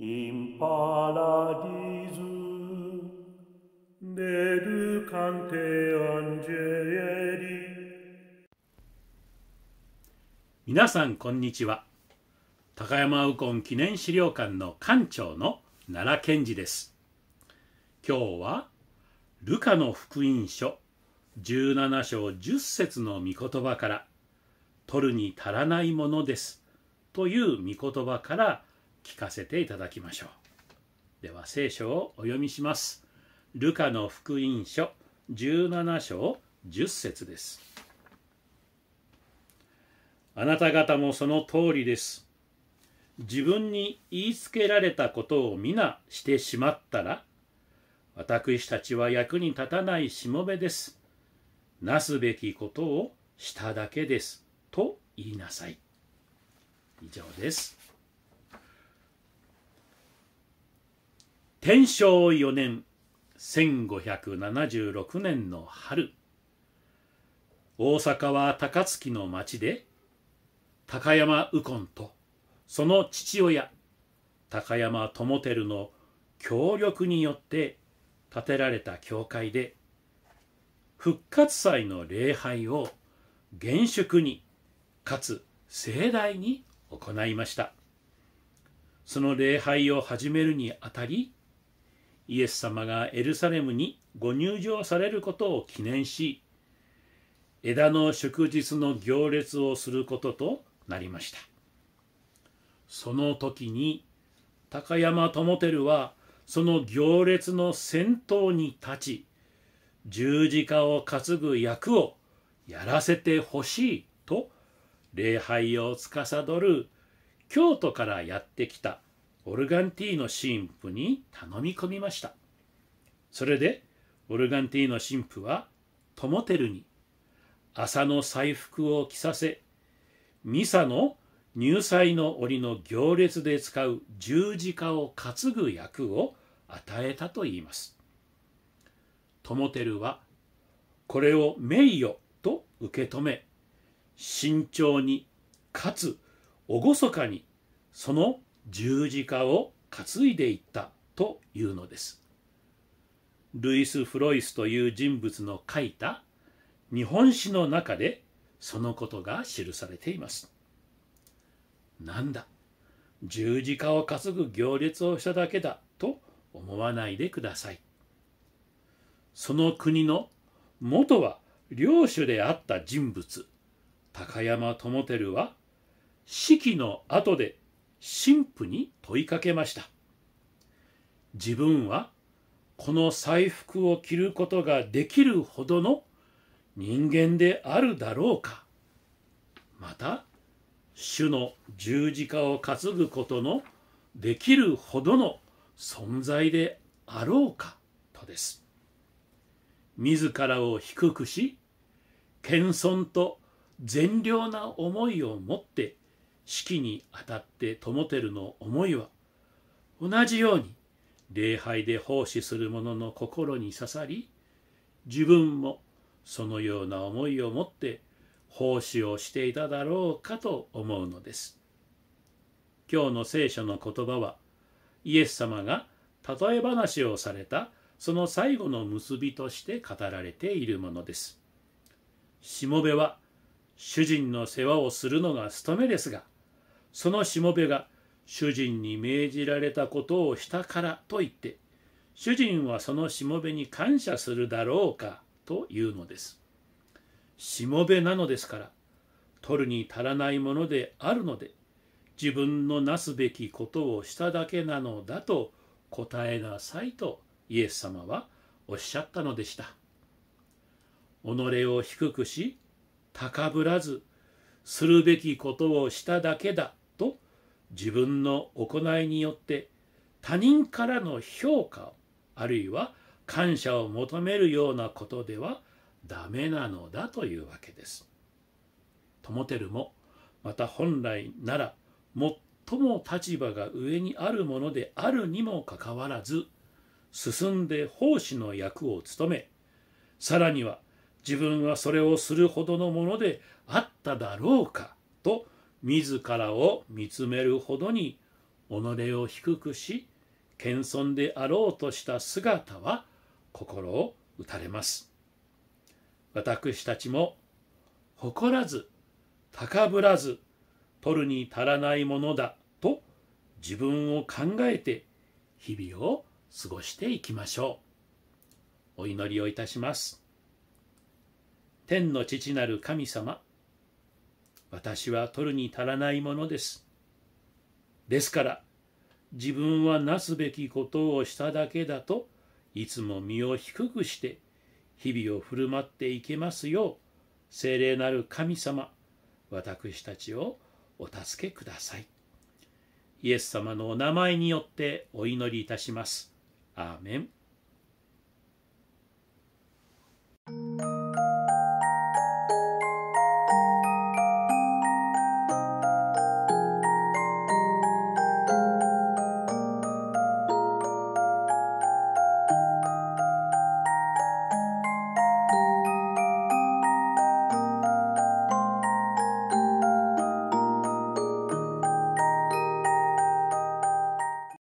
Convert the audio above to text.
In paradisu deducante angeli 皆さんこんにちは高山右近記念資料館の館長の奈良賢治です今日はルカの福音書17章10節の御言葉から取るに足らないものですという御言葉から聞かせていただきましょうでは聖書をお読みしますルカの福音書17章10節ですあなた方もその通りです自分に言いつけられたことを皆してしまったら私たちは役に立たないしもべですなすべきことをしただけですと言いなさい以上です天正4年1576年の春大阪は高槻の町で高山右近とその父親高山友輝の協力によって建てられた教会で復活祭の礼拝を厳粛にかつ盛大に行いましたその礼拝を始めるにあたりイエス様がエルサレムにご入場されることを記念し枝の祝日の行列をすることとなりましたその時に高山智輝はその行列の先頭に立ち十字架を担ぐ役をやらせてほしいと礼拝を司る京都からやってきたオルガンティーノ神父に頼み込みました。それで、オルガンティーノ神父は、トモテルに、麻の祭服を着させ、ミサの入祭の折の行列で使う十字架を担ぐ役を与えたといいます。トモテルは、これを名誉と受け止め、慎重に、かつ厳かに、その十字架を担いでいったというのです。ルイス・フロイスという人物の書いた日本史の中でそのことが記されています。なんだ、十字架を担ぐ行列をしただけだと思わないでください。その国の元は領主であった人物、高山智輝は、四季の後で神父に問いかけました自分はこの財布を着ることができるほどの人間であるだろうかまた主の十字架を担ぐことのできるほどの存在であろうかとです自らを低くし謙遜と善良な思いを持って式にあたって友輝の思いは同じように礼拝で奉仕する者の心に刺さり自分もそのような思いを持って奉仕をしていただろうかと思うのです今日の聖書の言葉はイエス様が例え話をされたその最後の結びとして語られているものですしもべは主人の世話をするのが務めですがそのしもべが主人に命じられたことをしたからと言って主人はそのしもべに感謝するだろうかというのですしもべなのですから取るに足らないものであるので自分のなすべきことをしただけなのだと答えなさいとイエス様はおっしゃったのでした己を低くし高ぶらずするべきことをしただけだ自分の行いによって他人からの評価あるいは感謝を求めるようなことではダメなのだというわけです。トモてるもまた本来なら最も立場が上にあるものであるにもかかわらず進んで奉仕の役を務めさらには自分はそれをするほどのものであっただろうかと自らを見つめるほどに己を低くし謙遜であろうとした姿は心を打たれます私たちも誇らず高ぶらず取るに足らないものだと自分を考えて日々を過ごしていきましょうお祈りをいたします天の父なる神様私は取るに足らないものです。ですから、自分はなすべきことをしただけだといつも身を低くして日々を振る舞っていけますよう聖霊なる神様私たちをお助けくださいイエス様のお名前によってお祈りいたしますアーメン